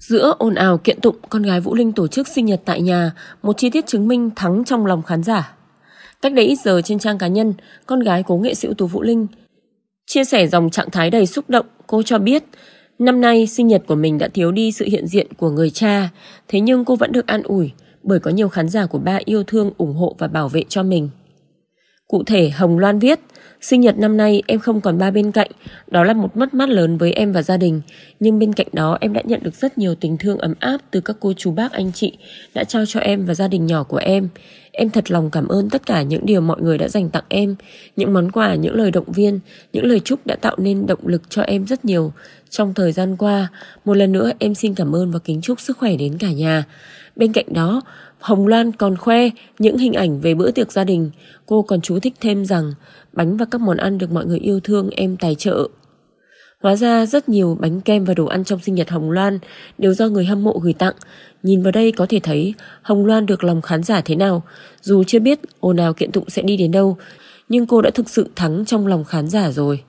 Giữa ồn ào kiện tụng con gái Vũ Linh tổ chức sinh nhật tại nhà, một chi tiết chứng minh thắng trong lòng khán giả. Cách đây ít giờ trên trang cá nhân, con gái cố nghệ sĩ ưu tú Vũ Linh chia sẻ dòng trạng thái đầy xúc động, cô cho biết năm nay sinh nhật của mình đã thiếu đi sự hiện diện của người cha, thế nhưng cô vẫn được an ủi bởi có nhiều khán giả của ba yêu thương ủng hộ và bảo vệ cho mình. Cụ thể Hồng Loan viết, Sinh nhật năm nay em không còn ba bên cạnh, đó là một mất mát lớn với em và gia đình. Nhưng bên cạnh đó em đã nhận được rất nhiều tình thương ấm áp từ các cô chú bác anh chị đã trao cho em và gia đình nhỏ của em. Em thật lòng cảm ơn tất cả những điều mọi người đã dành tặng em, những món quà, những lời động viên, những lời chúc đã tạo nên động lực cho em rất nhiều. Trong thời gian qua, một lần nữa em xin cảm ơn và kính chúc sức khỏe đến cả nhà. Bên cạnh đó, Hồng Loan còn khoe những hình ảnh về bữa tiệc gia đình. Cô còn chú thích thêm rằng bánh và các món ăn được mọi người yêu thương em tài trợ Hóa ra rất nhiều bánh kem và đồ ăn trong sinh nhật Hồng Loan đều do người hâm mộ gửi tặng. Nhìn vào đây có thể thấy Hồng Loan được lòng khán giả thế nào. Dù chưa biết ồn ào kiện tụng sẽ đi đến đâu, nhưng cô đã thực sự thắng trong lòng khán giả rồi.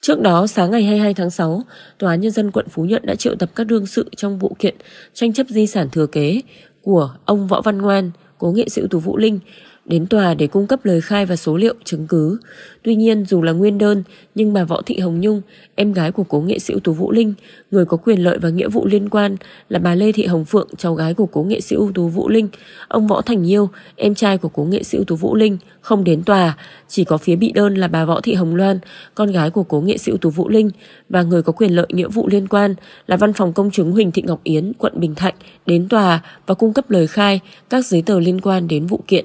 Trước đó, sáng ngày 22 tháng 6, Tòa án Nhân dân quận Phú Nhuận đã triệu tập các đương sự trong vụ kiện tranh chấp di sản thừa kế của ông Võ Văn Ngoan, cố nghệ sĩ ưu tú Vũ Linh đến tòa để cung cấp lời khai và số liệu chứng cứ. Tuy nhiên, dù là nguyên đơn, nhưng bà Võ Thị Hồng Nhung, em gái của cố nghệ sĩ ưu tú Vũ Linh, người có quyền lợi và nghĩa vụ liên quan là bà Lê Thị Hồng Phượng, cháu gái của cố nghệ sĩ ưu tú Vũ Linh, ông Võ Thành Nhiêu, em trai của cố nghệ sĩ ưu tú Vũ Linh, không đến tòa, chỉ có phía bị đơn là bà Võ Thị Hồng Loan, con gái của cố nghệ sĩ ưu tú Vũ Linh và người có quyền lợi nghĩa vụ liên quan là văn phòng công chứng Huỳnh Thị Ngọc Yến, quận Bình Thạnh đến tòa và cung cấp lời khai, các giấy tờ liên quan đến vụ kiện.